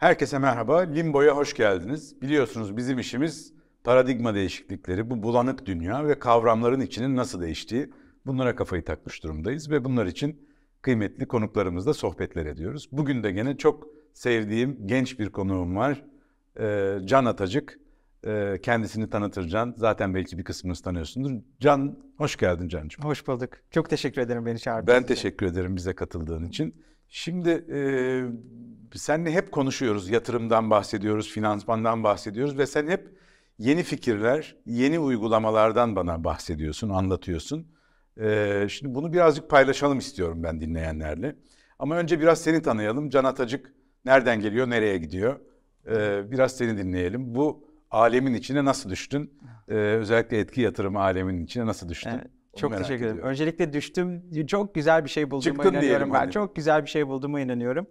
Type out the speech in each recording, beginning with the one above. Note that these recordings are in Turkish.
Herkese merhaba, Limbo'ya hoş geldiniz. Biliyorsunuz bizim işimiz paradigma değişiklikleri, bu bulanık dünya ve kavramların içinin nasıl değiştiği. Bunlara kafayı takmış durumdayız ve bunlar için kıymetli konuklarımızla sohbetler ediyoruz. Bugün de gene çok sevdiğim genç bir konuğum var. Ee, Can Atacık. Ee, kendisini tanıtır Can. Zaten belki bir kısmınız tanıyorsundur. Can, hoş geldin Can'cığım. Hoş bulduk. Çok teşekkür ederim beni çağırdığınız için. Ben teşekkür ederim bize katıldığın için. Şimdi e, seninle hep konuşuyoruz, yatırımdan bahsediyoruz, finansmandan bahsediyoruz ve sen hep yeni fikirler, yeni uygulamalardan bana bahsediyorsun, anlatıyorsun. E, şimdi bunu birazcık paylaşalım istiyorum ben dinleyenlerle. Ama önce biraz seni tanıyalım. Can Atacık nereden geliyor, nereye gidiyor? E, biraz seni dinleyelim. Bu alemin içine nasıl düştün? E, özellikle etki yatırımı aleminin içine nasıl düştün? Evet çok teşekkür ederim. Öncelikle düştüm. Çok güzel bir şey bulduğuma Çıktım inanıyorum ben. Hani. Çok güzel bir şey bulduğuma inanıyorum.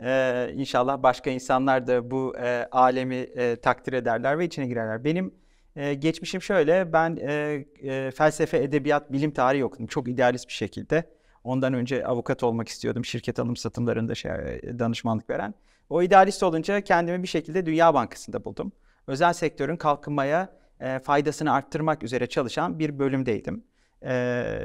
Ee, inşallah başka insanlar da bu e, alemi e, takdir ederler ve içine girerler. Benim e, geçmişim şöyle. Ben e, e, felsefe, edebiyat, bilim tarihi okudum. Çok idealist bir şekilde. Ondan önce avukat olmak istiyordum. Şirket alım satımlarında şey, e, danışmanlık veren. O idealist olunca kendimi bir şekilde Dünya Bankası'nda buldum. Özel sektörün kalkınmaya e, faydasını arttırmak üzere çalışan bir bölümdeydim e,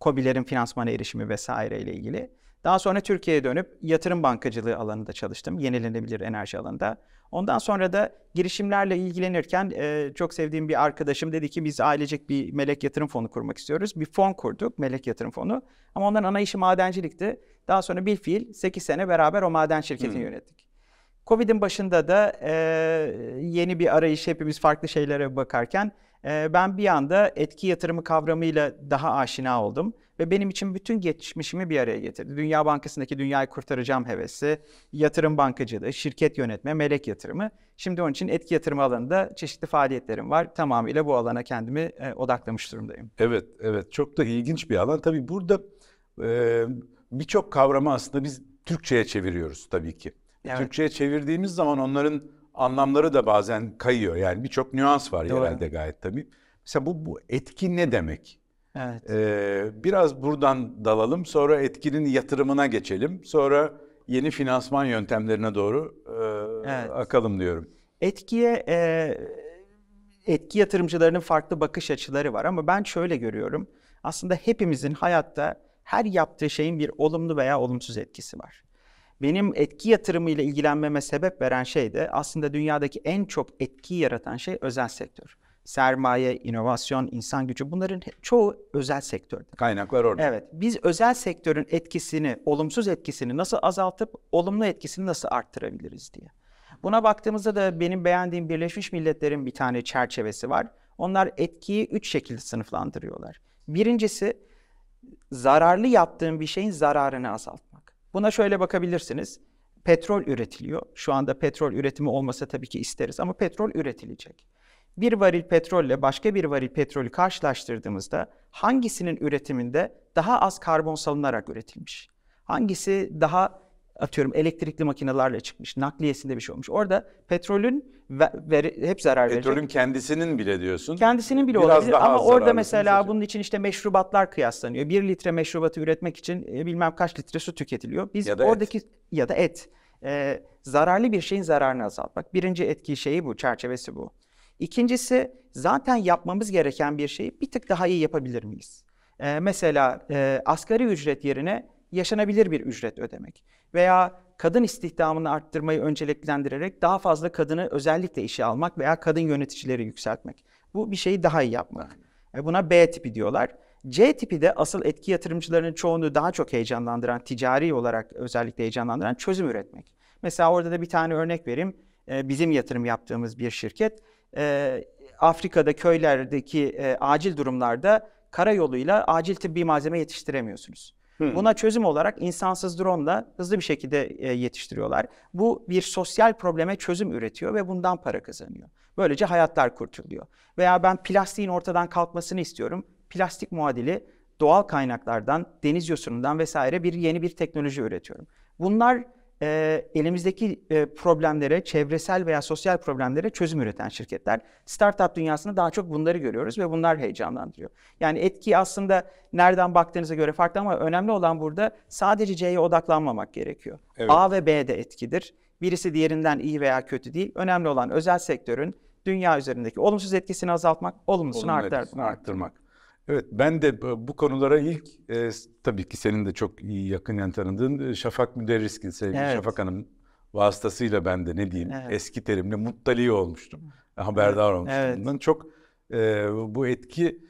COBİ'lerin finansmana erişimi vesaire ile ilgili. Daha sonra Türkiye'ye dönüp yatırım bankacılığı alanında çalıştım. Yenilenebilir enerji alanında. Ondan sonra da girişimlerle ilgilenirken e, çok sevdiğim bir arkadaşım dedi ki biz ailecek bir melek yatırım fonu kurmak istiyoruz. Bir fon kurduk, melek yatırım fonu. Ama onların ana işi madencilikti. Daha sonra bir fiil 8 sene beraber o maden şirketini hmm. yönettik. Covid'in başında da e, yeni bir arayış hepimiz farklı şeylere bakarken ee, ben bir anda etki yatırımı kavramıyla daha aşina oldum ve benim için bütün geçmişimi bir araya getirdi. Dünya Bankası'ndaki dünyayı kurtaracağım hevesi, yatırım bankacılığı, şirket yönetme, melek yatırımı. Şimdi onun için etki yatırımı alanında çeşitli faaliyetlerim var. Tamamıyla bu alana kendimi e, odaklamış durumdayım. Evet, evet. Çok da ilginç bir alan. Tabii burada e, birçok kavramı aslında biz Türkçe'ye çeviriyoruz tabii ki. Evet. Türkçe'ye çevirdiğimiz zaman onların anlamları da bazen kayıyor. Yani birçok nüans var Doğru. herhalde gayet tabii. Mesela bu, bu etki ne demek? Evet. Ee, biraz buradan dalalım sonra etkinin yatırımına geçelim. Sonra yeni finansman yöntemlerine doğru e, evet. akalım diyorum. Etkiye e, etki yatırımcılarının farklı bakış açıları var ama ben şöyle görüyorum. Aslında hepimizin hayatta her yaptığı şeyin bir olumlu veya olumsuz etkisi var. Benim etki yatırımıyla ilgilenmeme sebep veren şey de aslında dünyadaki en çok etki yaratan şey özel sektör. Sermaye, inovasyon, insan gücü bunların çoğu özel sektörde. Kaynaklar orada. Evet. Biz özel sektörün etkisini, olumsuz etkisini nasıl azaltıp olumlu etkisini nasıl arttırabiliriz diye. Buna baktığımızda da benim beğendiğim Birleşmiş Milletler'in bir tane çerçevesi var. Onlar etkiyi üç şekilde sınıflandırıyorlar. Birincisi zararlı yaptığın bir şeyin zararını azaltma. Buna şöyle bakabilirsiniz. Petrol üretiliyor. Şu anda petrol üretimi olmasa tabii ki isteriz ama petrol üretilecek. Bir varil petrolle başka bir varil petrolü karşılaştırdığımızda hangisinin üretiminde daha az karbon salınarak üretilmiş? Hangisi daha atıyorum elektrikli makinelerle çıkmış, nakliyesinde bir şey olmuş. Orada petrolün ve, ve, hep zarar verecek. Petrolün kendisinin bile diyorsun. Kendisinin bile Biraz olabilir ama orada mesela olacak. bunun için işte meşrubatlar kıyaslanıyor. Bir litre meşrubatı üretmek için e, bilmem kaç litre su tüketiliyor. Biz ya oradaki et. ya da et. E, zararlı bir şeyin zararını azaltmak. Birinci etki şeyi bu, çerçevesi bu. İkincisi zaten yapmamız gereken bir şeyi bir tık daha iyi yapabilir miyiz? E, mesela e, asgari ücret yerine yaşanabilir bir ücret ödemek veya kadın istihdamını arttırmayı önceliklendirerek daha fazla kadını özellikle işe almak veya kadın yöneticileri yükseltmek. Bu bir şeyi daha iyi yapmak. E, buna B tipi diyorlar. C tipi de asıl etki yatırımcılarının çoğunu daha çok heyecanlandıran, ticari olarak özellikle heyecanlandıran çözüm üretmek. Mesela orada da bir tane örnek vereyim. E, bizim yatırım yaptığımız bir şirket e, Afrika'da köylerdeki acil durumlarda karayoluyla acil tıbbi malzeme yetiştiremiyorsunuz. Buna çözüm olarak insansız drone da hızlı bir şekilde e, yetiştiriyorlar. Bu bir sosyal probleme çözüm üretiyor ve bundan para kazanıyor. Böylece hayatlar kurtuluyor. Veya ben plastiğin ortadan kalkmasını istiyorum. Plastik muadili doğal kaynaklardan, deniz yosunundan vesaire bir yeni bir teknoloji üretiyorum. Bunlar e, elimizdeki e, problemlere, çevresel veya sosyal problemlere çözüm üreten şirketler. Startup dünyasında daha çok bunları görüyoruz ve bunlar heyecanlandırıyor. Yani etki aslında nereden baktığınıza göre farklı ama önemli olan burada sadece C'ye odaklanmamak gerekiyor. Evet. A ve B de etkidir. Birisi diğerinden iyi veya kötü değil. Önemli olan özel sektörün dünya üzerindeki olumsuz etkisini azaltmak, olumlusunu arttırmak. arttırmak. Evet ben de bu konulara ilk e, tabii ki senin de çok iyi yakından tanıdığın e, Şafak Müderriskin sevgili evet. Şafak Hanım vasıtasıyla ben de ne diyeyim evet. eski terimle muttali olmuştum. Haberdar evet. olmuştum. Evet. Bundan çok e, bu etki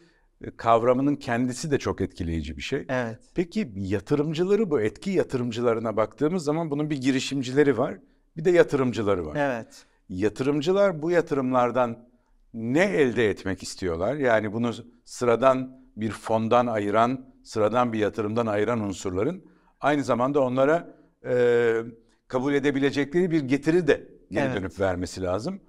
e, kavramının kendisi de çok etkileyici bir şey. Evet. Peki yatırımcıları bu etki yatırımcılarına baktığımız zaman bunun bir girişimcileri var, bir de yatırımcıları var. Evet. Yatırımcılar bu yatırımlardan ne elde etmek istiyorlar? Yani bunu sıradan bir fondan ayıran, sıradan bir yatırımdan ayıran unsurların aynı zamanda onlara e, kabul edebilecekleri bir getiri de geri evet. dönüp vermesi lazım.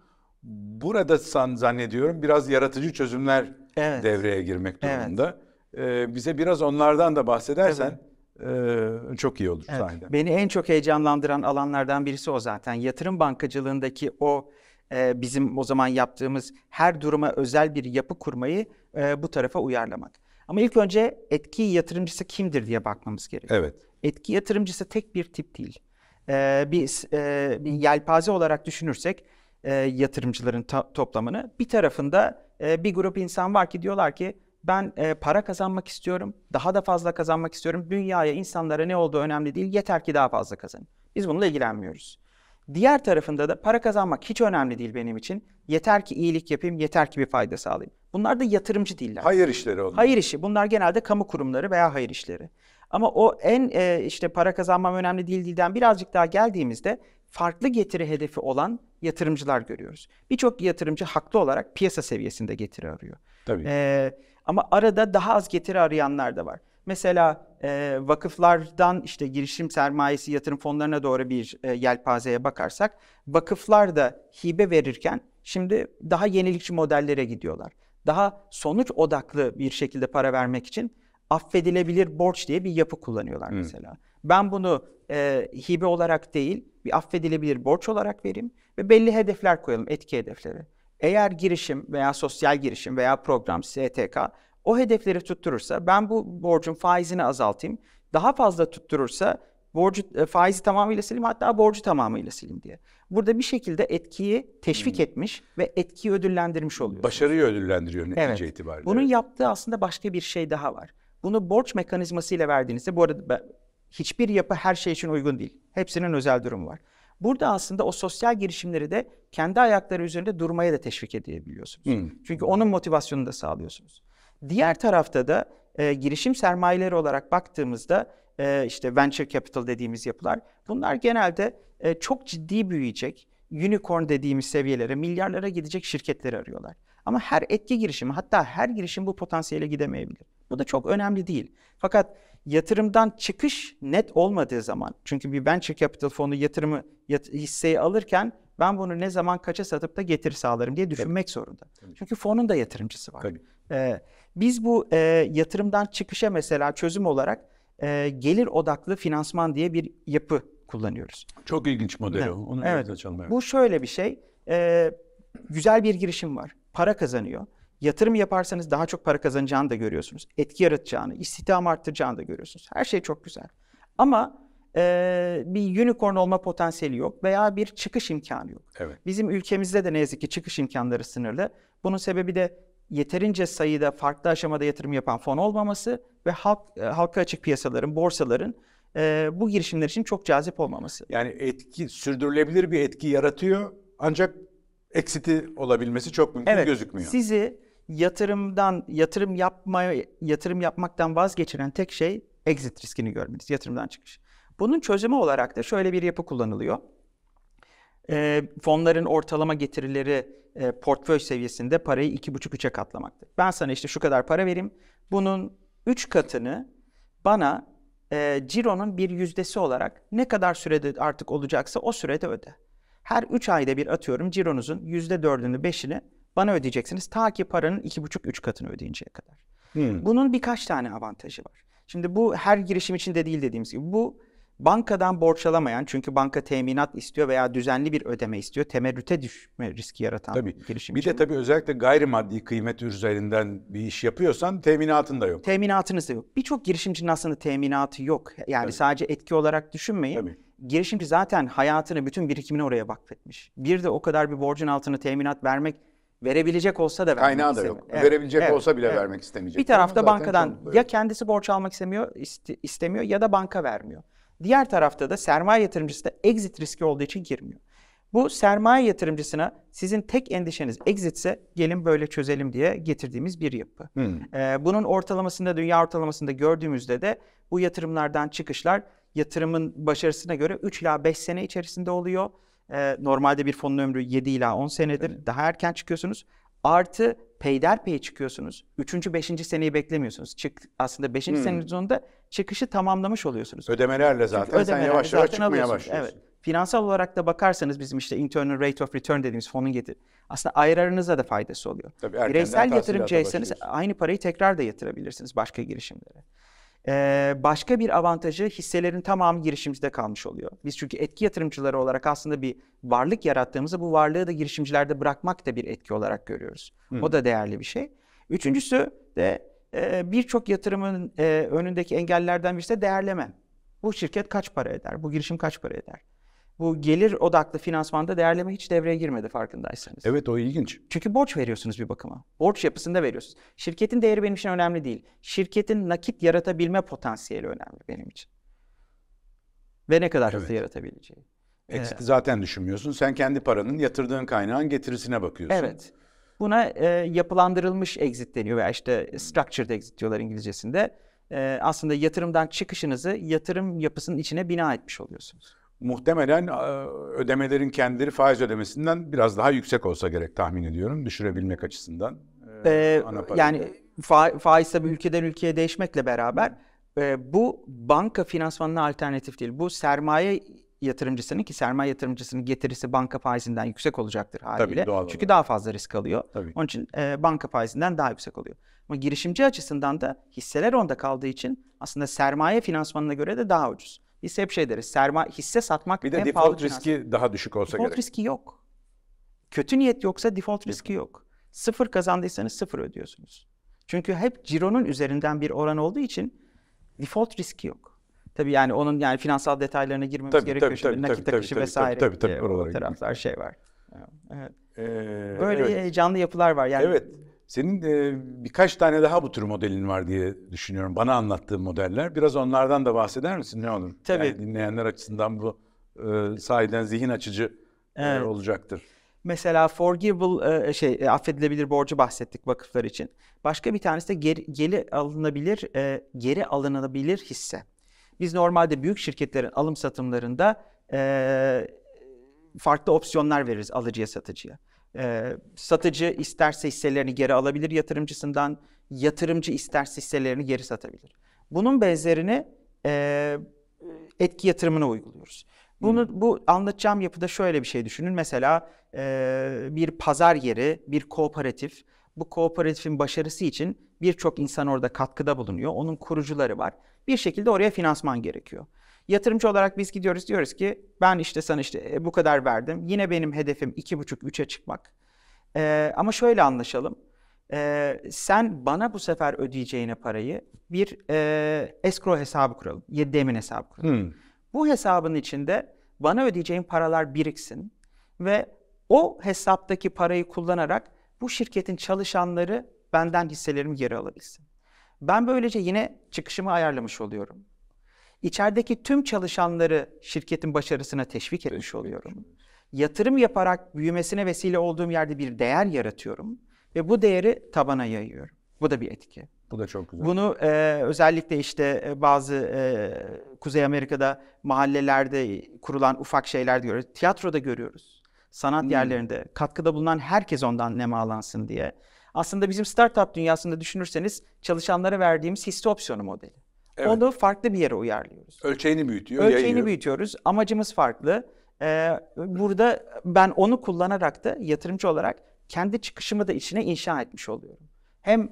Burada san, zannediyorum biraz yaratıcı çözümler evet. devreye girmek durumunda. Evet. E, bize biraz onlardan da bahsedersen. Tabii. E, çok iyi olur evet. Beni en çok heyecanlandıran alanlardan birisi o zaten. Yatırım bankacılığındaki o e, bizim o zaman yaptığımız her duruma özel bir yapı kurmayı e, bu tarafa uyarlamak. Ama ilk önce etki yatırımcısı kimdir diye bakmamız gerekiyor. Evet. Etki yatırımcısı tek bir tip değil. E, bir, e, bir yelpaze olarak düşünürsek e, yatırımcıların toplamını bir tarafında e, bir grup insan var ki diyorlar ki ben e, para kazanmak istiyorum, daha da fazla kazanmak istiyorum. Dünyaya, insanlara ne olduğu önemli değil, yeter ki daha fazla kazanın. Biz bununla ilgilenmiyoruz. Diğer tarafında da para kazanmak hiç önemli değil benim için. Yeter ki iyilik yapayım, yeter ki bir fayda sağlayayım. Bunlar da yatırımcı değiller. Hayır işleri onlar. Hayır işi. Bunlar genelde kamu kurumları veya hayır işleri. Ama o en e, işte para kazanmam önemli değil dilden birazcık daha geldiğimizde farklı getiri hedefi olan yatırımcılar görüyoruz. Birçok yatırımcı haklı olarak piyasa seviyesinde getiri arıyor. Tabii. Ee, ama arada daha az getiri arayanlar da var. Mesela e, vakıflardan işte girişim sermayesi yatırım fonlarına doğru bir e, yelpazeye bakarsak vakıflar da hibe verirken şimdi daha yenilikçi modellere gidiyorlar. Daha sonuç odaklı bir şekilde para vermek için affedilebilir borç diye bir yapı kullanıyorlar hmm. mesela. Ben bunu e, hibe olarak değil bir affedilebilir borç olarak vereyim ve belli hedefler koyalım etki hedefleri. Eğer girişim veya sosyal girişim veya program STK o hedefleri tutturursa ben bu borcun faizini azaltayım. Daha fazla tutturursa borcu e, faizi tamamıyla silim, hatta borcu tamamıyla silim diye. Burada bir şekilde etkiyi teşvik hmm. etmiş ve etkiyi ödüllendirmiş oluyor. Başarıyı ödüllendiriyor netice evet. itibariyle. Bunun yaptığı aslında başka bir şey daha var. Bunu borç mekanizmasıyla verdiğinizde bu arada hiçbir yapı her şey için uygun değil. Hepsinin özel durumu var. Burada aslında o sosyal girişimleri de kendi ayakları üzerinde durmaya da teşvik edebiliyorsunuz. Hmm. Çünkü onun motivasyonunu da sağlıyorsunuz. Diğer tarafta da e, girişim sermayeleri olarak baktığımızda e, işte venture capital dediğimiz yapılar bunlar genelde e, çok ciddi büyüyecek, unicorn dediğimiz seviyelere, milyarlara gidecek şirketleri arıyorlar. Ama her etki girişimi hatta her girişim bu potansiyele gidemeyebilir. Bu da çok önemli değil. Fakat yatırımdan çıkış net olmadığı zaman çünkü bir venture capital fonu yatırımı yat, hisseyi alırken ben bunu ne zaman kaça satıp da getir sağlarım diye düşünmek Tabii. zorunda. Tabii. Çünkü fonun da yatırımcısı var. Tabii. Ee, biz bu e, yatırımdan çıkışa mesela çözüm olarak e, gelir odaklı finansman diye bir yapı kullanıyoruz. Çok ilginç model evet. o. Onu evet. açalım. Evet. Bu şöyle bir şey. E, güzel bir girişim var. Para kazanıyor. Yatırım yaparsanız daha çok para kazanacağını da görüyorsunuz. Etki yaratacağını, istihdam arttıracağını da görüyorsunuz. Her şey çok güzel. Ama e, bir unicorn olma potansiyeli yok veya bir çıkış imkanı yok. Evet. Bizim ülkemizde de ne yazık ki çıkış imkanları sınırlı. Bunun sebebi de yeterince sayıda farklı aşamada yatırım yapan fon olmaması ve halk e, halka açık piyasaların, borsaların e, bu girişimler için çok cazip olmaması. Yani etki sürdürülebilir bir etki yaratıyor ancak eksiti olabilmesi çok mümkün evet, gözükmüyor. Sizi yatırımdan yatırım yapma yatırım yapmaktan vazgeçiren tek şey exit riskini görmeniz, yatırımdan çıkış. Bunun çözümü olarak da şöyle bir yapı kullanılıyor. E, fonların ortalama getirileri e, portföy seviyesinde parayı 2,5-3'e katlamaktır. Ben sana işte şu kadar para vereyim. Bunun 3 katını bana e, cironun bir yüzdesi olarak ne kadar sürede artık olacaksa o sürede öde. Her 3 ayda bir atıyorum cironuzun %4'ünü 5'ini bana ödeyeceksiniz ta ki paranın 2,5-3 katını ödeyinceye kadar. Hmm. Bunun birkaç tane avantajı var. Şimdi bu her girişim için de değil dediğimiz gibi bu Bankadan borç alamayan çünkü banka teminat istiyor veya düzenli bir ödeme istiyor. Temerrüte düşme riski yaratan tabii. girişimci. Bir de tabii özellikle gayrimaddi kıymet üzerinden bir iş yapıyorsan teminatın da yok. Teminatınız da yok. Birçok girişimcinin aslında teminatı yok. Yani tabii. sadece etki olarak düşünmeyin. Tabii. Girişimci zaten hayatını bütün birikimini oraya vakfetmiş. Bir de o kadar bir borcun altına teminat vermek verebilecek olsa da vermek Kaynağı da yok. Evet, verebilecek evet, olsa bile evet. vermek istemeyecek. Bir tarafta bankadan ya kendisi borç almak istemiyor, iste, istemiyor ya da banka vermiyor. Diğer tarafta da sermaye yatırımcısı da exit riski olduğu için girmiyor. Bu sermaye yatırımcısına sizin tek endişeniz exitse gelin böyle çözelim diye getirdiğimiz bir yapı. Hmm. Ee, bunun ortalamasında dünya ortalamasında gördüğümüzde de bu yatırımlardan çıkışlar yatırımın başarısına göre 3 ila 5 sene içerisinde oluyor. Ee, normalde bir fonun ömrü 7 ila 10 senedir. Evet. Daha erken çıkıyorsunuz. Artı peyderpey çıkıyorsunuz. Üçüncü, beşinci seneyi beklemiyorsunuz. Çık, aslında beşinci hmm. senenin sonunda çıkışı tamamlamış oluyorsunuz. Ödemelerle zaten Çünkü ödemelerle sen yavaş yavaş çıkmaya başlıyorsun. Evet. Finansal olarak da bakarsanız bizim işte internal rate of return dediğimiz fonun getir. Aslında IRR'ınıza da faydası oluyor. Tabii Bireysel yatırımcıysanız aynı parayı tekrar da yatırabilirsiniz başka girişimlere. Ee, başka bir avantajı hisselerin tamamı girişimcide kalmış oluyor. Biz çünkü etki yatırımcıları olarak aslında bir varlık yarattığımızda bu varlığı da girişimcilerde bırakmak da bir etki olarak görüyoruz. Hı. O da değerli bir şey. Üçüncüsü de e, birçok yatırımın e, önündeki engellerden birisi de değerleme. Bu şirket kaç para eder? Bu girişim kaç para eder? bu gelir odaklı finansmanda değerleme hiç devreye girmedi farkındaysanız. Evet o ilginç. Çünkü borç veriyorsunuz bir bakıma. Borç yapısında veriyorsunuz. Şirketin değeri benim için önemli değil. Şirketin nakit yaratabilme potansiyeli önemli benim için. Ve ne kadar evet. hızlı yaratabileceği. Exit'i evet. zaten düşünmüyorsun. Sen kendi paranın yatırdığın kaynağın getirisine bakıyorsun. Evet. Buna e, yapılandırılmış exit deniyor veya işte structured exit diyorlar İngilizcesinde. E, aslında yatırımdan çıkışınızı yatırım yapısının içine bina etmiş oluyorsunuz muhtemelen e, ödemelerin kendileri faiz ödemesinden biraz daha yüksek olsa gerek tahmin ediyorum düşürebilmek açısından. Ee, yani fa faiz tabii ülkeden ülkeye değişmekle beraber e, bu banka finansmanına alternatif değil. Bu sermaye yatırımcısının ki sermaye yatırımcısının getirisi banka faizinden yüksek olacaktır haliyle. Tabii, doğal Çünkü olarak. daha fazla risk alıyor. Tabii. Onun için e, banka faizinden daha yüksek oluyor. Ama girişimci açısından da hisseler onda kaldığı için aslında sermaye finansmanına göre de daha ucuz. Biz hep şey deriz. Serma hisse satmak Bir de default riski cinayet. daha düşük olsa default gerek. Default riski yok. Kötü niyet yoksa default riski yok. Sıfır kazandıysanız sıfır ödüyorsunuz. Çünkü hep cironun üzerinden bir oran olduğu için default riski yok. Tabii yani onun yani finansal detaylarına girmemiz tabii, gerekiyor. Tabii, Şimdi tabii, nakit tabii, akışı tabii, vesaire. Tabii tabii, tabii, tabii, tabii, tabii, tabii, tabii, tabii, tabii, tabii, tabii, tabii, tabii, tabii, tabii, senin e, birkaç tane daha bu tür modelin var diye düşünüyorum. Bana anlattığın modeller. Biraz onlardan da bahseder misin ne olur? Tabii. Yani dinleyenler açısından bu e, sahiden zihin açıcı e, evet. olacaktır. Mesela forgivable e, şey e, affedilebilir borcu bahsettik vakıflar için. Başka bir tanesi de geri, geri alınabilir geri alınabilir hisse. Biz normalde büyük şirketlerin alım satımlarında farklı opsiyonlar veririz alıcıya satıcıya. E, satıcı isterse hisselerini geri alabilir yatırımcısından, yatırımcı isterse hisselerini geri satabilir. Bunun benzerini e, etki yatırımına uyguluyoruz. Bunu hmm. bu anlatacağım yapıda şöyle bir şey düşünün. Mesela e, bir pazar yeri, bir kooperatif. Bu kooperatifin başarısı için birçok insan orada katkıda bulunuyor. Onun kurucuları var. Bir şekilde oraya finansman gerekiyor. Yatırımcı olarak biz gidiyoruz diyoruz ki ben işte sana işte e, bu kadar verdim. Yine benim hedefim iki buçuk üçe çıkmak. Ee, ama şöyle anlaşalım. Ee, sen bana bu sefer ödeyeceğine parayı bir e, escrow hesabı kuralım. Yedemin hesabı kuralım. Hmm. Bu hesabın içinde bana ödeyeceğin paralar biriksin ve o hesaptaki parayı kullanarak bu şirketin çalışanları benden hisselerimi geri alabilsin. Ben böylece yine çıkışımı ayarlamış oluyorum. İçerideki tüm çalışanları şirketin başarısına teşvik etmiş teşvik oluyorum. Etmiş. Yatırım yaparak büyümesine vesile olduğum yerde bir değer yaratıyorum ve bu değeri tabana yayıyorum. Bu da bir etki. Bu da çok güzel. Bunu e, özellikle işte e, bazı e, Kuzey Amerika'da mahallelerde kurulan ufak şeyler diyoruz. Tiyatroda görüyoruz. Sanat hmm. yerlerinde katkıda bulunan herkes ondan nemalansın diye. Aslında bizim startup dünyasında düşünürseniz çalışanlara verdiğimiz hisse opsiyonu modeli. Evet. Onu farklı bir yere uyarlıyoruz. Ölçeğini büyütüyor, Ölçeğini yayıyor. büyütüyoruz. Amacımız farklı. Ee, burada ben onu kullanarak da yatırımcı olarak kendi çıkışımı da içine inşa etmiş oluyorum. Hem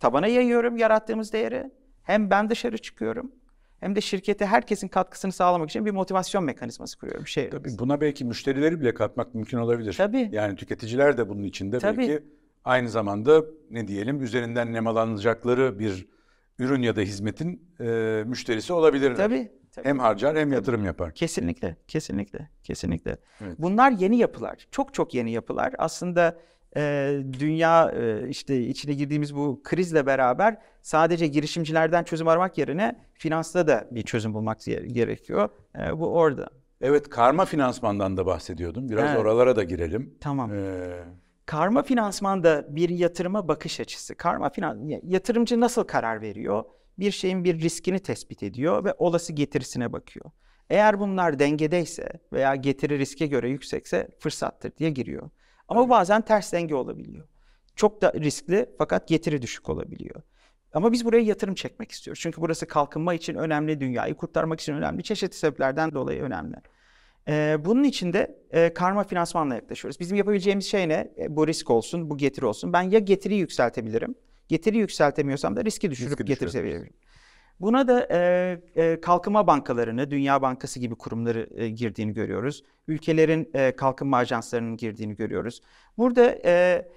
tabana yayıyorum yarattığımız değeri, hem ben dışarı çıkıyorum hem de şirkete herkesin katkısını sağlamak için bir motivasyon mekanizması kuruyorum. Şey Tabii buna belki müşterileri bile katmak mümkün olabilir. Tabii. Yani tüketiciler de bunun içinde Tabii. belki aynı zamanda ne diyelim üzerinden nemalanacakları bir ürün ya da hizmetin e, müşterisi olabilirler. Tabii, tabii. Hem harcar hem yatırım yapar. Kesinlikle, kesinlikle, kesinlikle. Evet. Bunlar yeni yapılar, çok çok yeni yapılar. Aslında e, dünya e, işte içine girdiğimiz bu krizle beraber sadece girişimcilerden çözüm aramak yerine finansta da bir çözüm bulmak gerekiyor. E, bu orada. Evet, karma finansmandan da bahsediyordum. Biraz evet. oralara da girelim. Tamam. Ee, Karma finansman da bir yatırıma bakış açısı. Karma finans yatırımcı nasıl karar veriyor? Bir şeyin bir riskini tespit ediyor ve olası getirisine bakıyor. Eğer bunlar dengedeyse veya getiri riske göre yüksekse fırsattır diye giriyor. Ama evet. bazen ters denge olabiliyor. Çok da riskli fakat getiri düşük olabiliyor. Ama biz buraya yatırım çekmek istiyoruz. Çünkü burası kalkınma için önemli, dünyayı kurtarmak için önemli, çeşitli sebeplerden dolayı önemli. E, bunun için de e, karma finansmanla yaklaşıyoruz. Bizim yapabileceğimiz şey ne? E, bu risk olsun, bu getiri olsun. Ben ya getiri yükseltebilirim, getiri yükseltemiyorsam da riski düşürüp riski getiri seviyebilirim. Buna da e, e, kalkınma bankalarını, Dünya Bankası gibi kurumları e, girdiğini görüyoruz. Ülkelerin e, kalkınma ajanslarının girdiğini görüyoruz. Burada e,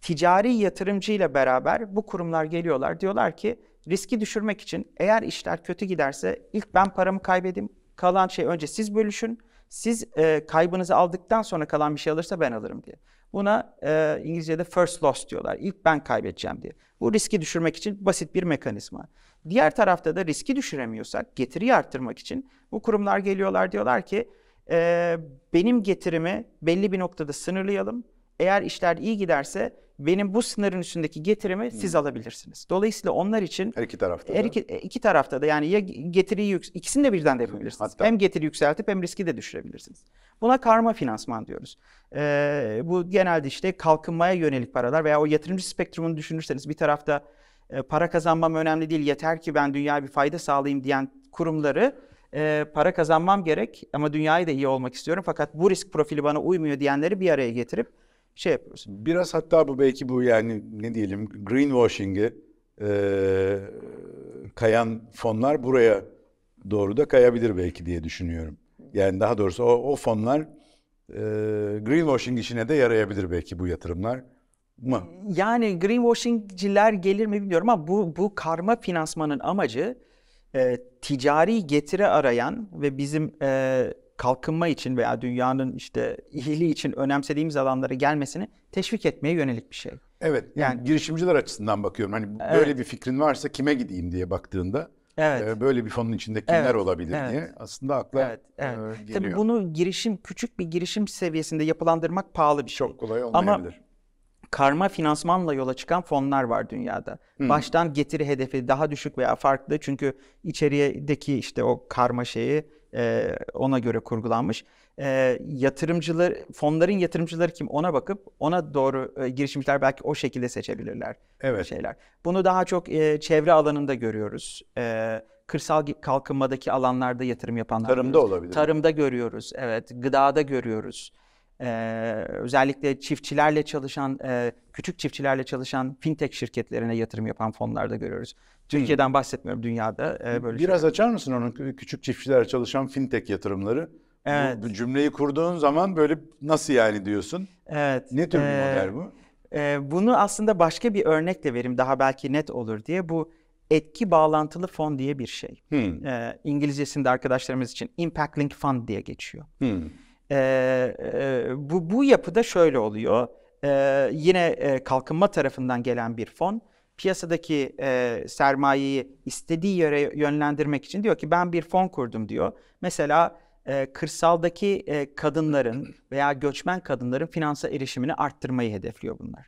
ticari yatırımcıyla beraber bu kurumlar geliyorlar. Diyorlar ki riski düşürmek için eğer işler kötü giderse ilk ben paramı kaybedeyim. Kalan şey önce siz bölüşün siz e, kaybınızı aldıktan sonra kalan bir şey alırsa ben alırım diye. Buna e, İngilizce'de first loss diyorlar. İlk ben kaybedeceğim diye. Bu riski düşürmek için basit bir mekanizma. Diğer tarafta da riski düşüremiyorsak getiriyi arttırmak için bu kurumlar geliyorlar diyorlar ki e, benim getirimi belli bir noktada sınırlayalım. Eğer işler iyi giderse benim bu sınırın üstündeki getirimi hmm. siz alabilirsiniz. Dolayısıyla onlar için her iki tarafta her iki, e, iki tarafta da yani ya getiriyi yük, ikisini de birden de yapabilirsiniz. Hatta. Hem getiri yükseltip hem riski de düşürebilirsiniz. Buna karma finansman diyoruz. Ee, bu genelde işte kalkınmaya yönelik paralar veya o yatırımcı spektrumunu düşünürseniz bir tarafta e, para kazanmam önemli değil yeter ki ben dünyaya bir fayda sağlayayım diyen kurumları e, para kazanmam gerek ama dünyayı da iyi olmak istiyorum fakat bu risk profili bana uymuyor diyenleri bir araya getirip şey yapıyoruz Biraz hatta bu belki bu yani ne diyelim greenwashing'i e, kayan fonlar buraya doğru da kayabilir belki diye düşünüyorum. Yani daha doğrusu o, o fonlar e, greenwashing işine de yarayabilir belki bu yatırımlar mı? Yani greenwashingciler gelir mi bilmiyorum ama bu, bu karma finansmanın amacı e, ticari getiri arayan ve bizim e, kalkınma için veya dünyanın işte iyiliği için önemsediğimiz alanlara gelmesini teşvik etmeye yönelik bir şey. Evet. Yani, yani girişimciler açısından bakıyorum. Hani evet. böyle bir fikrin varsa kime gideyim diye baktığında Evet. E, böyle bir fonun içinde kimler evet. olabilir evet. diye aslında akla evet. Evet. E, geliyor. Tabii bunu girişim küçük bir girişim seviyesinde yapılandırmak pahalı bir şey. Çok kolay olmayabilir. Ama karma finansmanla yola çıkan fonlar var dünyada. Hmm. Baştan getiri hedefi daha düşük veya farklı çünkü içerideki işte o karma şeyi e, ona göre kurgulanmış. E, yatırımcılar, fonların yatırımcıları kim ona bakıp ona doğru e, girişimciler belki o şekilde seçebilirler. Evet. Şeyler. Bunu daha çok e, çevre alanında görüyoruz. Evet kırsal kalkınmadaki alanlarda yatırım yapanlar. Tarımda görüyoruz. olabilir. Tarımda görüyoruz, evet. Gıdada görüyoruz. Ee, özellikle çiftçilerle çalışan, e, küçük çiftçilerle çalışan fintech şirketlerine yatırım yapan fonlarda görüyoruz. Türkiye'den hmm. bahsetmiyorum dünyada e, böyle Biraz şeyler. açar mısın onun küçük çiftçiler çalışan fintech yatırımları? Evet. Bu, bu cümleyi kurduğun zaman böyle nasıl yani diyorsun? Evet. Ne tür bir ee, model bu? E, bunu aslında başka bir örnekle vereyim daha belki net olur diye. Bu etki bağlantılı fon diye bir şey. Hmm. E, İngilizcesinde arkadaşlarımız için impact link fund diye geçiyor. Hmm. E, e, bu, bu yapıda şöyle oluyor. E, yine e, kalkınma tarafından gelen bir fon piyasadaki e, sermayeyi istediği yere yönlendirmek için diyor ki ben bir fon kurdum diyor. Mesela e, kırsaldaki e, kadınların veya göçmen kadınların finansa erişimini arttırmayı hedefliyor bunlar.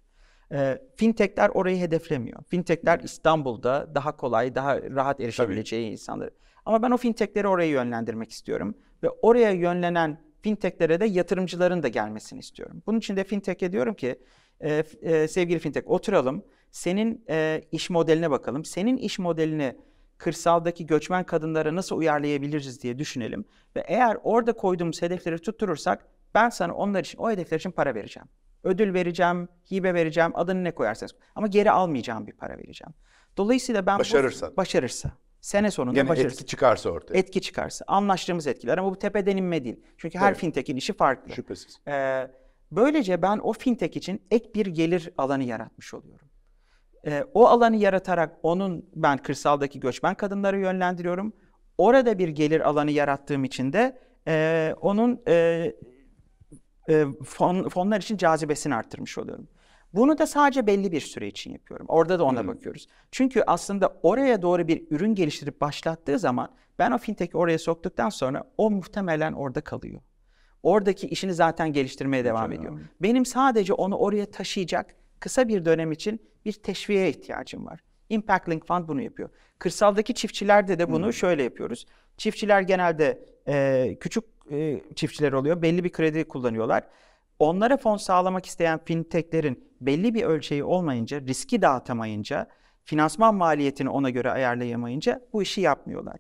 E, fintechler orayı hedeflemiyor. Fintechler İstanbul'da daha kolay, daha rahat erişebileceği Tabii. insanları. Ama ben o fintechleri oraya yönlendirmek istiyorum. Ve oraya yönlenen fintechlere de yatırımcıların da gelmesini istiyorum. Bunun için de fintech'e diyorum ki e, e, sevgili fintech oturalım senin e, iş modeline bakalım. Senin iş modelini kırsaldaki göçmen kadınlara nasıl uyarlayabiliriz diye düşünelim. Ve eğer orada koyduğumuz hedefleri tutturursak ben sana onlar için, o hedefler için para vereceğim. Ödül vereceğim, hibe vereceğim, adını ne koyarsanız. Ama geri almayacağım bir para vereceğim. Dolayısıyla ben... Başarırsa. Bu, başarırsa. Sene sonunda Gene başarırsa. etki çıkarsa ortaya. Etki çıkarsa. Anlaştığımız etkiler ama bu tepeden inme değil. Çünkü her evet. fintech'in işi farklı. Şüphesiz. Ee, böylece ben o fintech için ek bir gelir alanı yaratmış oluyorum. E, o alanı yaratarak onun ben kırsaldaki göçmen kadınları yönlendiriyorum. Orada bir gelir alanı yarattığım için de e, onun e, e, fon, fonlar için cazibesini arttırmış oluyorum. Bunu da sadece belli bir süre için yapıyorum. Orada da ona hmm. bakıyoruz. Çünkü aslında oraya doğru bir ürün geliştirip başlattığı zaman ben o fintech'i oraya soktuktan sonra o muhtemelen orada kalıyor. Oradaki işini zaten geliştirmeye devam Çok ediyor. Abi. Benim sadece onu oraya taşıyacak kısa bir dönem için bir teşviğe ihtiyacım var. Impact Link Fund bunu yapıyor. Kırsaldaki çiftçilerde de bunu hmm. şöyle yapıyoruz. Çiftçiler genelde e, küçük e, çiftçiler oluyor. Belli bir kredi kullanıyorlar. Onlara fon sağlamak isteyen fintechlerin belli bir ölçeği olmayınca, riski dağıtamayınca, finansman maliyetini ona göre ayarlayamayınca bu işi yapmıyorlar.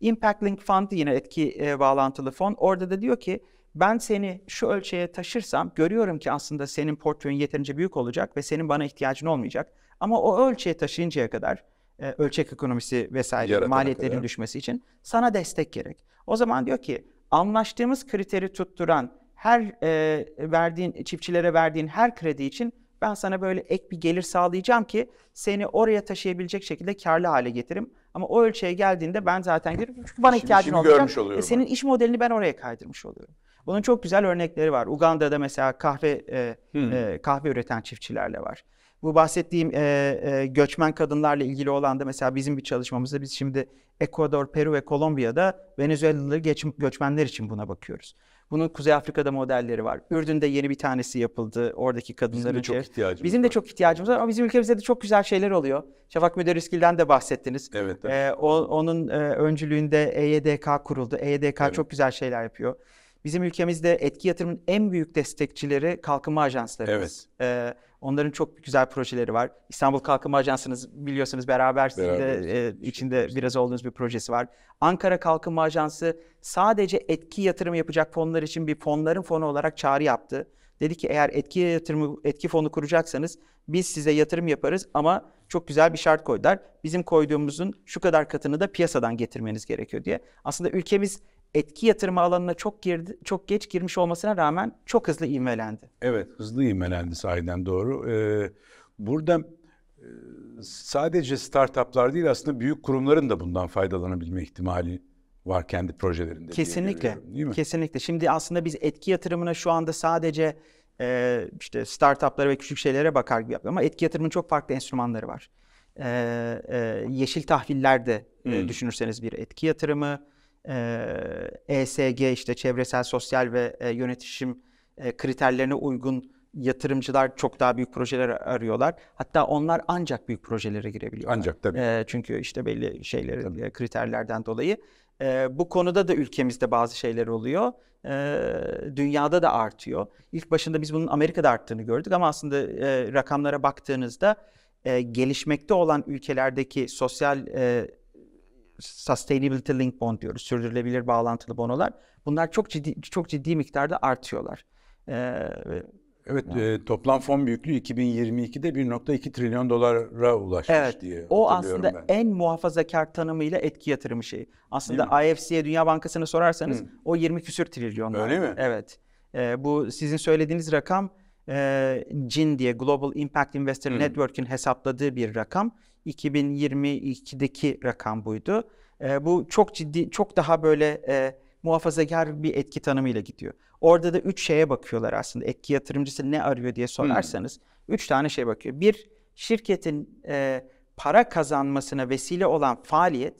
Impact Link Fund yine etki e, bağlantılı fon. Orada da diyor ki ben seni şu ölçüye taşırsam görüyorum ki aslında senin portföyün yeterince büyük olacak ve senin bana ihtiyacın olmayacak. Ama o ölçüye taşıyıncaya kadar e, ölçek ekonomisi vesaire Yaratana maliyetlerin kadar. düşmesi için sana destek gerek. O zaman diyor ki anlaştığımız kriteri tutturan her e, verdiğin çiftçilere verdiğin her kredi için ben sana böyle ek bir gelir sağlayacağım ki seni oraya taşıyabilecek şekilde karlı hale getiririm. Ama o ölçüye geldiğinde ben zaten gidiyorum. Çünkü bana şimdi, ihtiyacın şimdi olacak. E, senin iş modelini ben oraya kaydırmış oluyorum. Bunun çok güzel örnekleri var. Uganda'da mesela kahve e, hmm. e, kahve üreten çiftçilerle var. Bu bahsettiğim e, e, göçmen kadınlarla ilgili olan da mesela bizim bir çalışmamızda biz şimdi Ekvador, Peru ve Kolombiya'da Venezuelalı geç, göçmenler için buna bakıyoruz. Bunun Kuzey Afrika'da modelleri var. Ürdün'de yeni bir tanesi yapıldı. Oradaki kadınların bizim de çok ihtiyacımız bizim var. de çok ihtiyacımız var ama bizim ülkemizde de çok güzel şeyler oluyor. Şafak Müderriskil'den de bahsettiniz. Evet. E, evet. Ee, o, onun e, öncülüğünde EYDK kuruldu. EYDK evet. çok güzel şeyler yapıyor. Bizim ülkemizde etki yatırımın en büyük destekçileri kalkınma ajanslarımız. Evet. Ee, onların çok güzel projeleri var. İstanbul Kalkınma Ajansı'nız biliyorsunuz beraber de e, içinde biraz olduğunuz bir projesi var. Ankara Kalkınma Ajansı sadece etki yatırımı yapacak fonlar için bir fonların fonu olarak çağrı yaptı. Dedi ki eğer etki yatırımı etki fonu kuracaksanız biz size yatırım yaparız ama çok güzel bir şart koydular. Bizim koyduğumuzun şu kadar katını da piyasadan getirmeniz gerekiyor diye. Aslında ülkemiz etki yatırma alanına çok girdi, çok geç girmiş olmasına rağmen çok hızlı ivmelendi. Evet, hızlı ivmelendi sahiden doğru. Ee, burada e, sadece startuplar değil aslında büyük kurumların da bundan faydalanabilme ihtimali var kendi projelerinde. Kesinlikle. Değil mi? Kesinlikle. Şimdi aslında biz etki yatırımına şu anda sadece e, işte startuplara ve küçük şeylere bakar gibi yapıyoruz ama etki yatırımın çok farklı enstrümanları var. E, e, yeşil tahviller de e, hmm. e, düşünürseniz bir etki yatırımı, ESG ee, e işte çevresel, sosyal ve e, yönetişim e, kriterlerine uygun yatırımcılar çok daha büyük projeler arıyorlar. Hatta onlar ancak büyük projelere girebiliyorlar. Ancak tabii. E, çünkü işte belli şeyleri tabii. kriterlerden dolayı. E, bu konuda da ülkemizde bazı şeyler oluyor. E, dünyada da artıyor. İlk başında biz bunun Amerika'da arttığını gördük ama aslında e, rakamlara baktığınızda e, gelişmekte olan ülkelerdeki sosyal e, sustainability link bond diyoruz. Sürdürülebilir bağlantılı bonolar. Bunlar çok ciddi çok ciddi miktarda artıyorlar. Ee, Evet yani. e, toplam fon büyüklüğü 2022'de 1.2 trilyon dolara ulaşmış evet, diye O aslında ben. en muhafazakar tanımıyla etki yatırımı şeyi. Aslında IFC'ye Dünya Bankası'na sorarsanız Hı. o 20 küsür trilyon. Öyle mi? Evet. E, bu sizin söylediğiniz rakam e, CIN diye Global Impact Investor hmm. Network'ün hesapladığı bir rakam. 2022'deki rakam buydu. E, bu çok ciddi, çok daha böyle e, muhafazakar bir etki tanımıyla gidiyor. Orada da üç şeye bakıyorlar aslında. Etki yatırımcısı ne arıyor diye sorarsanız hmm. üç tane şey bakıyor. Bir, şirketin e, para kazanmasına vesile olan faaliyet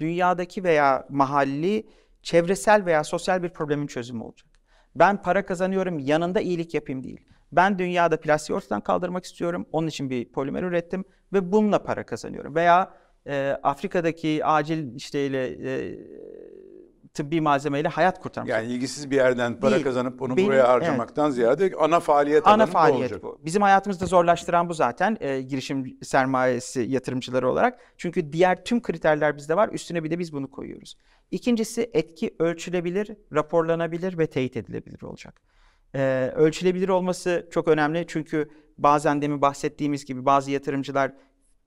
dünyadaki veya mahalli çevresel veya sosyal bir problemin çözümü olacak. Ben para kazanıyorum yanında iyilik yapayım değil. Ben dünyada plastiği ortadan kaldırmak istiyorum. Onun için bir polimer ürettim ve bununla para kazanıyorum. Veya e, Afrika'daki acil işteyle e, tıbbi malzemeyle hayat kurtarmak. Yani ilgisiz bir yerden para Değil. kazanıp onu Benim, buraya harcamaktan evet. ziyade ana faaliyet ana faaliyet bu olacak. bu. Bizim hayatımızda zorlaştıran bu zaten e, girişim sermayesi yatırımcıları olarak. Çünkü diğer tüm kriterler bizde var. Üstüne bir de biz bunu koyuyoruz. İkincisi etki ölçülebilir, raporlanabilir ve teyit edilebilir olacak. Ee, ölçülebilir olması çok önemli çünkü bazen demin bahsettiğimiz gibi bazı yatırımcılar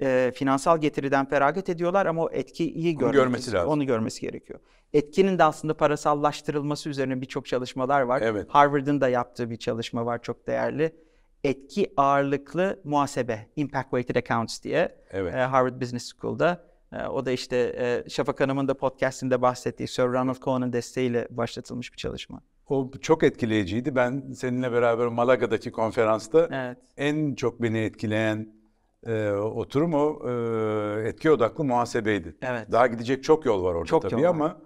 e, finansal getiriden feragat ediyorlar ama o etkiyi görmesi, görmesi lazım. Onu görmesi gerekiyor. Etkinin de aslında parasallaştırılması üzerine birçok çalışmalar var. Evet. Harvard'ın da yaptığı bir çalışma var çok değerli. Etki ağırlıklı muhasebe, impact weighted accounts diye evet. e, Harvard Business School'da. E, o da işte e, Şafak Hanım'ın da podcastinde bahsettiği Sir Ronald Cohen'ın desteğiyle başlatılmış bir çalışma. O çok etkileyiciydi. Ben seninle beraber Malaga'daki konferansta evet. en çok beni etkileyen e, oturum o e, etki odaklı muhasebeydi. Evet. Daha gidecek çok yol var orada çok tabii ama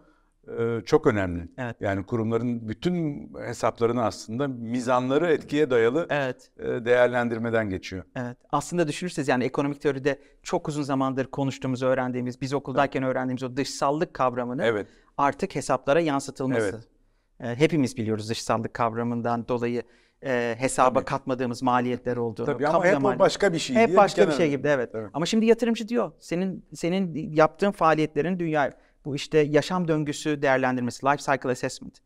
E, çok önemli. Evet. Yani kurumların bütün hesaplarını aslında mizanları etkiye dayalı evet. E, değerlendirmeden geçiyor. Evet. Aslında düşünürseniz yani ekonomik teoride çok uzun zamandır konuştuğumuz, öğrendiğimiz, biz okuldayken evet. öğrendiğimiz o dışsallık kavramını evet. artık hesaplara yansıtılması. Evet. Ee, hepimiz biliyoruz dışsallık kavramından dolayı e, hesaba Tabii. katmadığımız maliyetler olduğunu. Tabii ama hep maliyet. başka bir şey. Hep başka bir, bir şey gibi evet. evet. Ama şimdi yatırımcı diyor senin senin yaptığın faaliyetlerin dünya bu işte yaşam döngüsü değerlendirmesi life cycle assessment.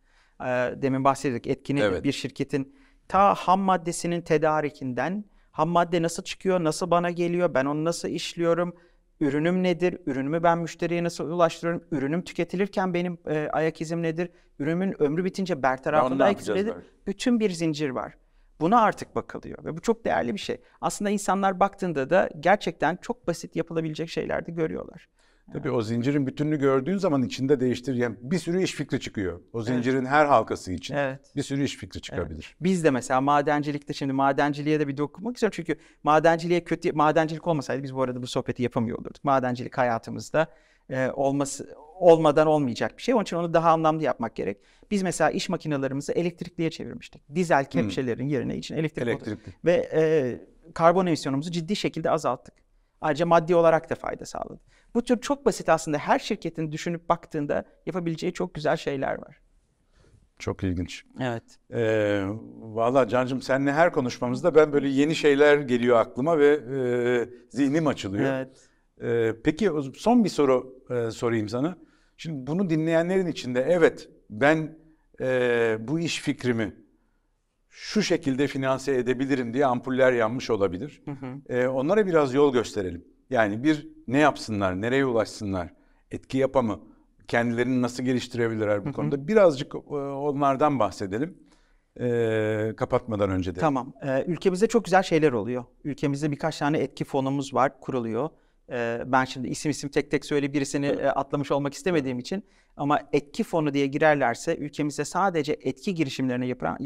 E, demin bahsettik etkinlik evet. bir şirketin ta ham maddesinin tedarikinden ham madde nasıl çıkıyor, nasıl bana geliyor, ben onu nasıl işliyorum, Ürünüm nedir? Ürünümü ben müşteriye nasıl ulaştırıyorum? Ürünüm tüketilirken benim e, ayak izim nedir? Ürünün ömrü bitince bertarafında ayak izim nedir? Belki. Bütün bir zincir var. Buna artık bakılıyor ve bu çok değerli bir şey. Aslında insanlar baktığında da gerçekten çok basit yapılabilecek şeylerde görüyorlar. Tabii o zincirin bütününü gördüğün zaman içinde değiştir. Yani bir sürü iş fikri çıkıyor. O zincirin evet. her halkası için evet. bir sürü iş fikri çıkabilir. Evet. Biz de mesela madencilikte şimdi madenciliğe de bir dokunmak istiyorum. Çünkü madenciliğe kötü madencilik olmasaydı biz bu arada bu sohbeti yapamıyor olurduk. Madencilik hayatımızda e, olması olmadan olmayacak bir şey. Onun için onu daha anlamlı yapmak gerek. Biz mesela iş makinalarımızı elektrikliye çevirmiştik. Dizel hmm. kepçelerin hmm. yerine için elektrik elektrikli. Ve e, karbon emisyonumuzu ciddi şekilde azalttık. Ayrıca maddi olarak da fayda sağladı. Bu tür çok basit aslında her şirketin düşünüp baktığında yapabileceği çok güzel şeyler var. Çok ilginç. Evet. Ee, Valla Can'cığım seninle her konuşmamızda ben böyle yeni şeyler geliyor aklıma ve e, zihnim açılıyor. Evet. Ee, peki son bir soru e, sorayım sana. Şimdi bunu dinleyenlerin içinde evet ben e, bu iş fikrimi şu şekilde finanse edebilirim diye ampuller yanmış olabilir. Hı hı. E, onlara biraz yol gösterelim. Yani bir ne yapsınlar, nereye ulaşsınlar, etki yapamı, kendilerini nasıl geliştirebilirler bu konuda birazcık e, onlardan bahsedelim. E, kapatmadan önce de. Tamam. E, ülkemizde çok güzel şeyler oluyor. Ülkemizde birkaç tane etki fonumuz var, kuruluyor. E, ben şimdi isim isim tek tek söyle birisini e, atlamış olmak istemediğim için ama etki fonu diye girerlerse ülkemizde sadece etki girişimlerine yapan,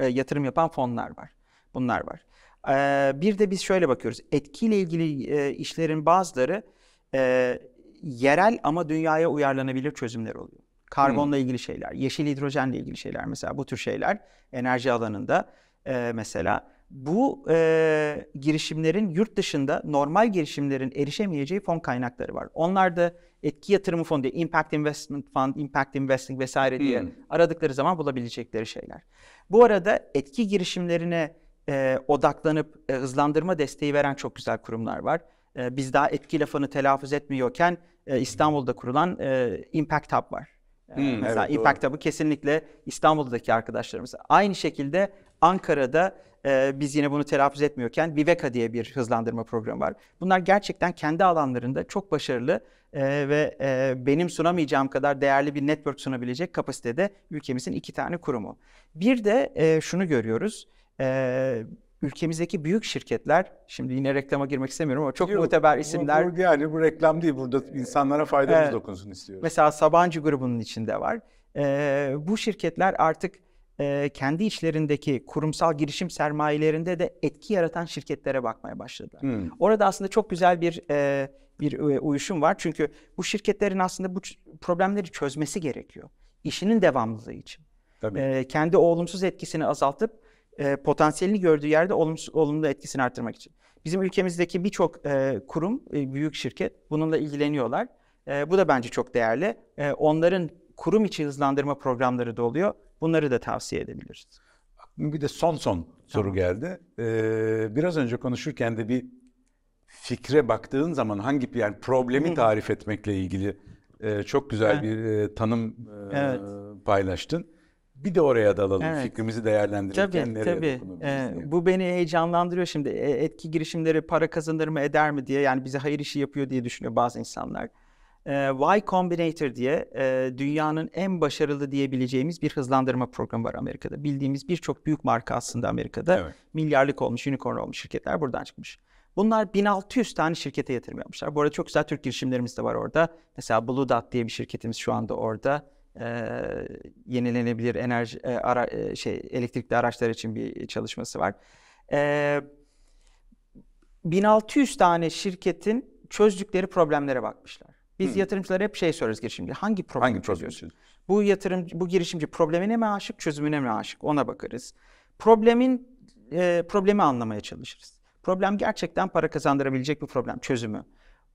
e, yatırım yapan fonlar var. Bunlar var. Ee, bir de biz şöyle bakıyoruz. Etkiyle ilgili e, işlerin bazıları e, yerel ama dünyaya uyarlanabilir çözümler oluyor. Karbonla hmm. ilgili şeyler, yeşil hidrojenle ilgili şeyler mesela bu tür şeyler enerji alanında e, mesela bu e, girişimlerin yurt dışında normal girişimlerin erişemeyeceği fon kaynakları var. Onlar da etki yatırımı fonu diye Impact Investment Fund, Impact Investing vesaire diye hmm. aradıkları zaman bulabilecekleri şeyler. Bu arada etki girişimlerine e, odaklanıp e, hızlandırma desteği veren çok güzel kurumlar var. E, biz daha etki lafını telaffuz etmiyorken e, İstanbul'da kurulan e, Impact Hub var. E, hmm, mesela evet, Impact doğru. Hub'ı kesinlikle İstanbul'daki arkadaşlarımız. Aynı şekilde Ankara'da e, biz yine bunu telaffuz etmiyorken Viveka diye bir hızlandırma programı var. Bunlar gerçekten kendi alanlarında çok başarılı e, ve e, benim sunamayacağım kadar değerli bir network sunabilecek kapasitede ülkemizin iki tane kurumu. Bir de e, şunu görüyoruz e, ülkemizdeki büyük şirketler, şimdi yine reklama girmek istemiyorum ama çok Yok, muteber isimler. Bu, bu yani bu reklam değil, burada insanlara faydamız e, dokunsun istiyoruz. Mesela Sabancı grubunun içinde var. E, bu şirketler artık e, kendi içlerindeki kurumsal girişim sermayelerinde de etki yaratan şirketlere bakmaya başladılar. Hmm. Orada aslında çok güzel bir e, bir e, uyuşum var. Çünkü bu şirketlerin aslında bu problemleri çözmesi gerekiyor. İşinin devamlılığı için. Tabii. E, kendi olumsuz etkisini azaltıp e, potansiyelini gördüğü yerde olumsuz, olumlu etkisini arttırmak için. Bizim ülkemizdeki birçok e, kurum, e, büyük şirket bununla ilgileniyorlar. E, bu da bence çok değerli. E, onların kurum içi hızlandırma programları da oluyor. Bunları da tavsiye edebiliriz. Bir de son son tamam. soru geldi. Ee, biraz önce konuşurken de bir fikre baktığın zaman hangi bir yani problemi tarif etmekle ilgili e, çok güzel evet. bir e, tanım e, evet. paylaştın. Bir de oraya dalalım. Evet. Fikrimizi değerlendirirken tabii, nereye tabii. Ee, Bu beni heyecanlandırıyor şimdi. E, etki girişimleri para kazanır mı eder mi diye. Yani bize hayır işi yapıyor diye düşünüyor bazı insanlar. Ee, y Combinator diye e, dünyanın en başarılı diyebileceğimiz bir hızlandırma programı var Amerika'da. Bildiğimiz birçok büyük marka aslında Amerika'da. Evet. Milyarlık olmuş, unicorn olmuş şirketler buradan çıkmış. Bunlar 1600 tane şirkete yatırım yapmışlar. Bu arada çok güzel Türk girişimlerimiz de var orada. Mesela Blue Dot diye bir şirketimiz şu anda orada e, yenilenebilir enerji e, ara, e, şey elektrikli araçlar için bir çalışması var. E, 1600 tane şirketin çözdükleri problemlere bakmışlar. Biz hmm. yatırımcılara hep şey sorarız girişimci. Hangi problemi hangi çözüyorsun? Bu yatırım bu girişimci problemine mi aşık, çözümüne mi aşık? Ona bakarız. Problemin e, problemi anlamaya çalışırız. Problem gerçekten para kazandırabilecek bir problem çözümü.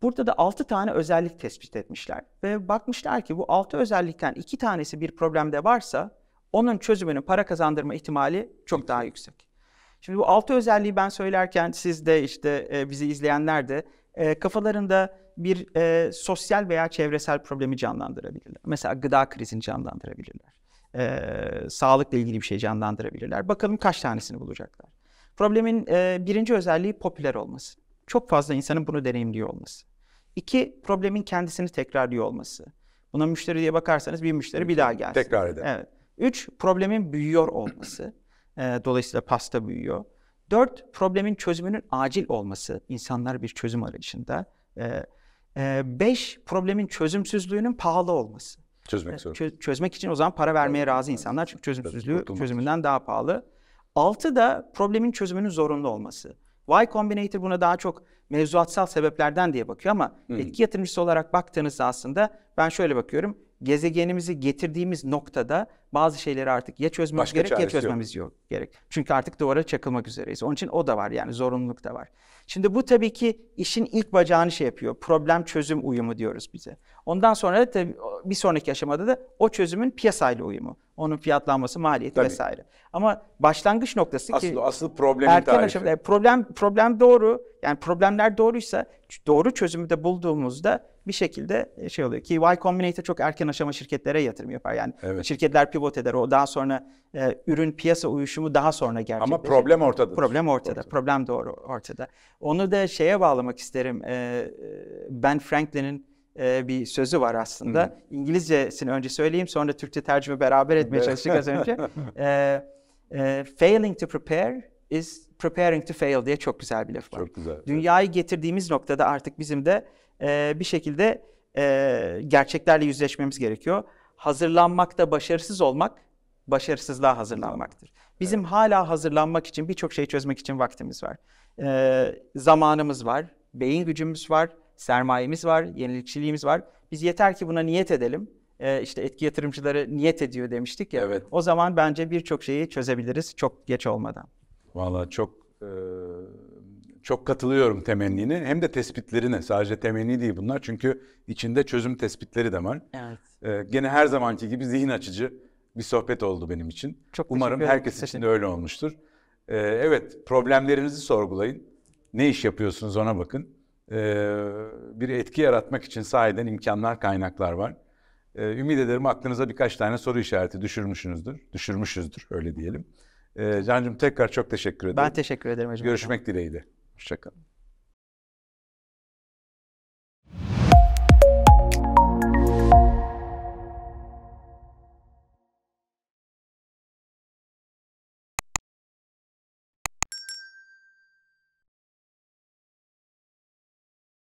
Burada da 6 tane özellik tespit etmişler ve bakmışlar ki bu 6 özellikten 2 tanesi bir problemde varsa onun çözümünün para kazandırma ihtimali çok daha yüksek. Şimdi bu 6 özelliği ben söylerken siz de işte e, bizi izleyenler de e, kafalarında bir e, sosyal veya çevresel problemi canlandırabilirler. Mesela gıda krizini canlandırabilirler. E, sağlıkla ilgili bir şey canlandırabilirler. Bakalım kaç tanesini bulacaklar. Problemin e, birinci özelliği popüler olması. Çok fazla insanın bunu deneyimliyor olması. İki, problemin kendisini tekrarlıyor olması. Buna müşteri diye bakarsanız bir müşteri bir daha gelsin. Tekrar eder. Evet. Üç, problemin büyüyor olması. E, dolayısıyla pasta büyüyor. Dört, problemin çözümünün acil olması. İnsanlar bir çözüm arayışında. E, e, beş, problemin çözümsüzlüğünün pahalı olması. Çözmek ee, zorunda. Çö- çözmek için o zaman para vermeye razı insanlar. Çünkü çözümsüzlüğü çözümünden daha pahalı. Altı da problemin çözümünün zorunlu olması. Y Combinator buna daha çok mevzuatsal sebeplerden diye bakıyor ama Hı. etki yatırımcısı olarak baktığınızda aslında ben şöyle bakıyorum. Gezegenimizi getirdiğimiz noktada bazı şeyleri artık ya çözmemiz Başka gerek ya çözmemiz yok. yok gerek. Çünkü artık duvara çakılmak üzereyiz. Onun için o da var yani zorunluluk da var. Şimdi bu tabii ki işin ilk bacağını şey yapıyor. Problem çözüm uyumu diyoruz bize. Ondan sonra tabii bir sonraki aşamada da o çözümün piyasayla uyumu. Onun fiyatlanması, maliyeti Tabii. vesaire. Ama başlangıç noktası asıl, ki asıl problemin erken tarifi. aşamada e, problem problem doğru. Yani problemler doğruysa doğru çözümü de bulduğumuzda bir şekilde e, şey oluyor ki Y Combinator çok erken aşama şirketlere yatırım yapar. Yani evet. şirketler pivot eder. O daha sonra e, ürün piyasa uyuşumu daha sonra gerçekleşir. Ama problem ortada. Problem ortada. ortada. Problem doğru ortada. Onu da şeye bağlamak isterim. E, e ben Franklin'in e, bir sözü var aslında. Hı. İngilizcesini önce söyleyeyim sonra Türkçe tercüme beraber etmeye çalıştık az önce. e, e, failing to prepare is preparing to fail diye çok güzel bir laf var. Çok güzel. Dünyayı evet. getirdiğimiz noktada artık bizim de e, bir şekilde e, gerçeklerle yüzleşmemiz gerekiyor. Hazırlanmakta başarısız olmak başarısızlığa hazırlanmaktır. Bizim evet. hala hazırlanmak için birçok şey çözmek için vaktimiz var. E, zamanımız var, beyin gücümüz var, sermayemiz var, yenilikçiliğimiz var. Biz yeter ki buna niyet edelim. Ee, işte etki yatırımcıları niyet ediyor demiştik ya. Evet. O zaman bence birçok şeyi çözebiliriz çok geç olmadan. Valla çok e, çok katılıyorum temennine hem de tespitlerine. Sadece temenni değil bunlar çünkü içinde çözüm tespitleri de var. Evet. E, gene her zamanki gibi zihin açıcı bir sohbet oldu benim için. Çok Umarım herkes için de öyle olmuştur. Ee, evet, problemlerinizi sorgulayın. Ne iş yapıyorsunuz ona bakın. Ee, bir etki yaratmak için sahiden imkanlar, kaynaklar var. Ee, ümit ederim aklınıza birkaç tane soru işareti düşürmüşsünüzdür. Düşürmüşüzdür öyle diyelim. Ee, Cancım tekrar çok teşekkür ederim. Ben teşekkür ederim hocam. Görüşmek dileğiyle. Hoşçakalın.